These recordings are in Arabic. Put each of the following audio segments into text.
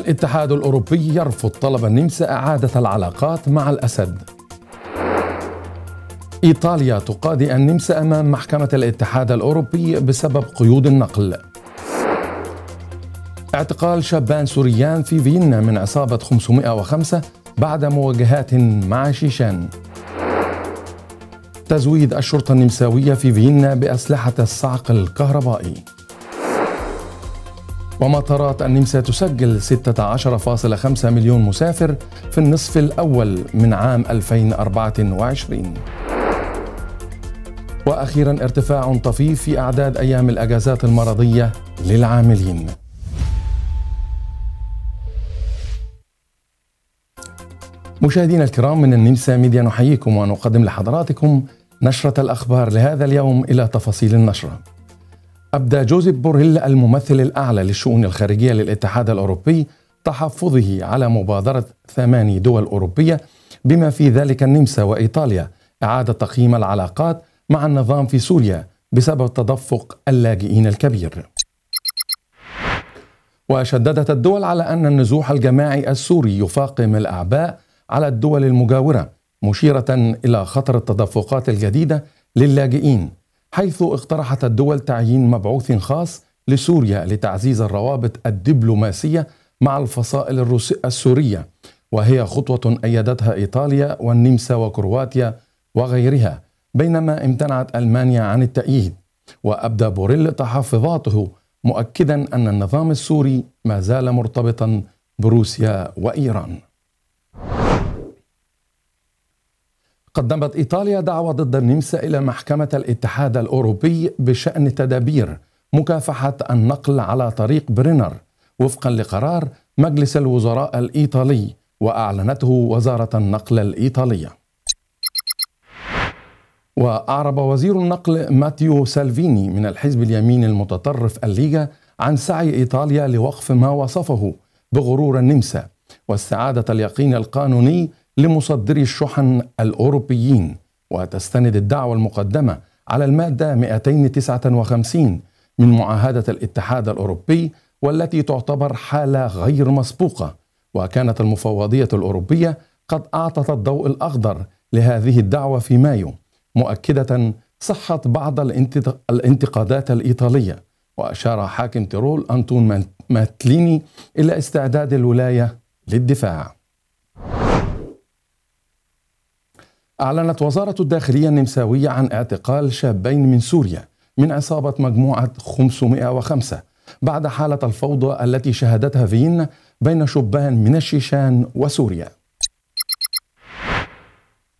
الاتحاد الأوروبي يرفض طلب النمسا إعادة العلاقات مع الأسد إيطاليا تقاضي النمسا أمام محكمة الاتحاد الأوروبي بسبب قيود النقل اعتقال شابان سوريان في فيينا من عصابة 505 بعد مواجهات مع شيشان تزويد الشرطة النمساوية في فيينا بأسلحة الصعق الكهربائي ومطارات النمسا تسجل 16.5 مليون مسافر في النصف الأول من عام 2024 وأخيرا ارتفاع طفيف في أعداد أيام الأجازات المرضية للعاملين مشاهدينا الكرام من النمسا ميديا نحييكم ونقدم لحضراتكم نشرة الأخبار لهذا اليوم إلى تفاصيل النشرة أبدى جوزيف بوريل الممثل الأعلى للشؤون الخارجية للاتحاد الأوروبي تحفظه على مبادرة ثماني دول أوروبية بما في ذلك النمسا وإيطاليا إعادة تقييم العلاقات مع النظام في سوريا بسبب تدفق اللاجئين الكبير وشددت الدول على أن النزوح الجماعي السوري يفاقم الأعباء على الدول المجاورة مشيرة إلى خطر التدفقات الجديدة للاجئين حيث اقترحت الدول تعيين مبعوث خاص لسوريا لتعزيز الروابط الدبلوماسية مع الفصائل السورية وهي خطوة أيدتها إيطاليا والنمسا وكرواتيا وغيرها بينما امتنعت ألمانيا عن التأييد وأبدى بوريل تحفظاته مؤكدا أن النظام السوري ما زال مرتبطا بروسيا وإيران قدمت إيطاليا دعوى ضد النمسا إلى محكمة الاتحاد الأوروبي بشأن تدابير مكافحة النقل على طريق برينر وفقا لقرار مجلس الوزراء الإيطالي وأعلنته وزارة النقل الإيطالية وأعرب وزير النقل ماتيو سالفيني من الحزب اليمين المتطرف الليغا عن سعي إيطاليا لوقف ما وصفه بغرور النمسا واستعادة اليقين القانوني لمصدري الشحن الأوروبيين وتستند الدعوة المقدمة على المادة 259 من معاهدة الاتحاد الأوروبي والتي تعتبر حالة غير مسبوقة وكانت المفوضية الأوروبية قد أعطت الضوء الأخضر لهذه الدعوة في مايو مؤكدة صحة بعض الانتقادات الإيطالية وأشار حاكم تيرول أنتون ماتليني إلى استعداد الولاية للدفاع أعلنت وزارة الداخلية النمساوية عن اعتقال شابين من سوريا من عصابة مجموعة 505 بعد حالة الفوضى التي شهدتها فين بين شبان من الشيشان وسوريا.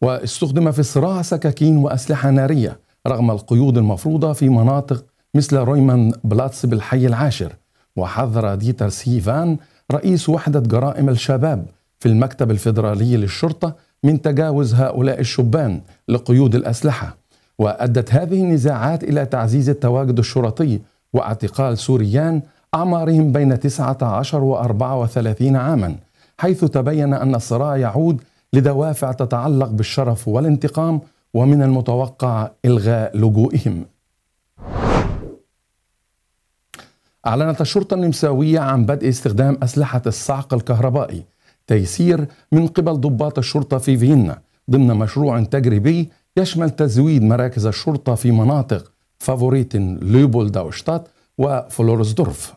واستخدم في الصراع سكاكين وأسلحة نارية رغم القيود المفروضة في مناطق مثل رويمان بلاتس بالحي العاشر وحذر ديتر سيفان رئيس وحدة جرائم الشباب في المكتب الفيدرالي للشرطة من تجاوز هؤلاء الشبان لقيود الأسلحة وأدت هذه النزاعات إلى تعزيز التواجد الشرطي واعتقال سوريان أعمارهم بين 19 و 34 عاما حيث تبين أن الصراع يعود لدوافع تتعلق بالشرف والانتقام ومن المتوقع إلغاء لجوئهم أعلنت الشرطة النمساوية عن بدء استخدام أسلحة الصعق الكهربائي تيسير من قبل ضباط الشرطة في فيينا ضمن مشروع تجريبي يشمل تزويد مراكز الشرطة في مناطق فافوريتن وشتات وفلورسدورف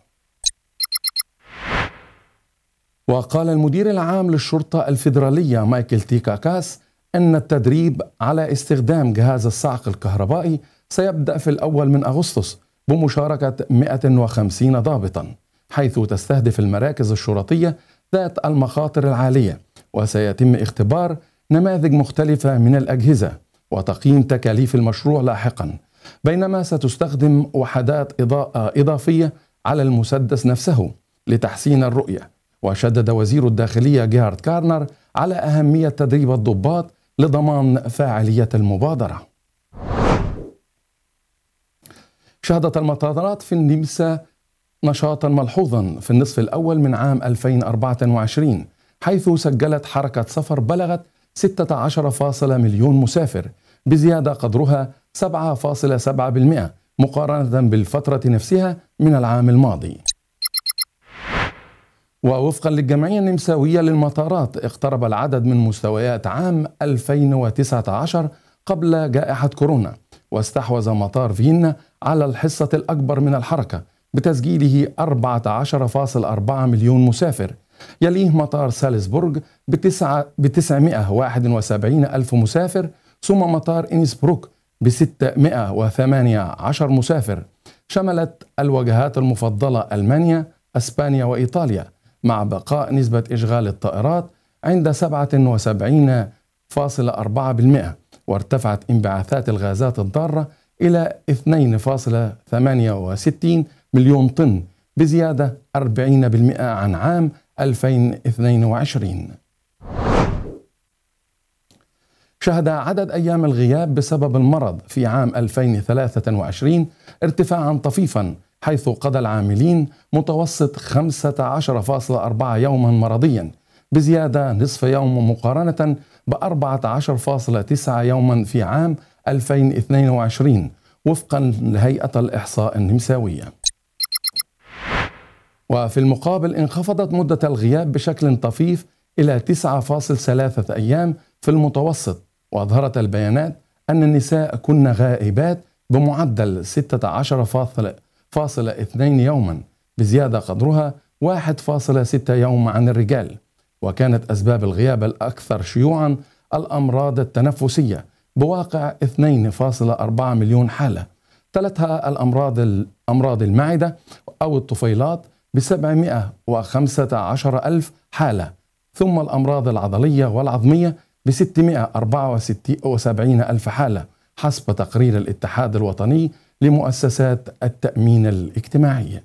وقال المدير العام للشرطة الفيدرالية مايكل تيكاكاس أن التدريب على استخدام جهاز الصعق الكهربائي سيبدأ في الأول من أغسطس بمشاركة 150 ضابطا حيث تستهدف المراكز الشرطية ذات المخاطر العالية وسيتم اختبار نماذج مختلفة من الأجهزة وتقييم تكاليف المشروع لاحقا بينما ستستخدم وحدات إضاءة إضافية على المسدس نفسه لتحسين الرؤية وشدد وزير الداخلية جيهارد كارنر على أهمية تدريب الضباط لضمان فاعلية المبادرة شهدت المطارات في النمسا نشاطا ملحوظا في النصف الأول من عام 2024 حيث سجلت حركة سفر بلغت 16. مليون مسافر بزيادة قدرها 7.7% مقارنة بالفترة نفسها من العام الماضي ووفقا للجمعية النمساوية للمطارات اقترب العدد من مستويات عام 2019 قبل جائحة كورونا واستحوذ مطار فيينا على الحصة الأكبر من الحركة بتسجيله 14.4 مليون مسافر يليه مطار سالزبورغ ب 971 ألف مسافر ثم مطار إنسبروك ب 618 مسافر شملت الوجهات المفضلة ألمانيا أسبانيا وإيطاليا مع بقاء نسبة إشغال الطائرات عند 77.4% وارتفعت انبعاثات الغازات الضارة إلى 2.68 مليون طن بزيادة 40% عن عام 2022 شهد عدد أيام الغياب بسبب المرض في عام 2023 ارتفاعا طفيفا حيث قضى العاملين متوسط 15.4 يوما مرضيا بزيادة نصف يوم مقارنة ب 14.9 يوما في عام 2022 وفقا لهيئة الإحصاء النمساوية وفي المقابل انخفضت مدة الغياب بشكل طفيف إلى 9.3 أيام في المتوسط وأظهرت البيانات أن النساء كن غائبات بمعدل 16.2 يوما بزيادة قدرها 1.6 يوم عن الرجال وكانت أسباب الغياب الأكثر شيوعا الأمراض التنفسية بواقع 2.4 مليون حالة تلتها الأمراض الأمراض المعدة أو الطفيلات ب 715 ألف حالة ثم الأمراض العضلية والعظمية ب 674 ألف حالة حسب تقرير الاتحاد الوطني لمؤسسات التأمين الاجتماعي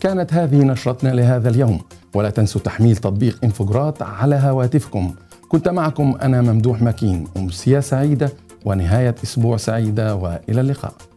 كانت هذه نشرتنا لهذا اليوم ولا تنسوا تحميل تطبيق انفجرات على هواتفكم كنت معكم أنا ممدوح مكين أمسية سعيدة ونهاية أسبوع سعيدة وإلى اللقاء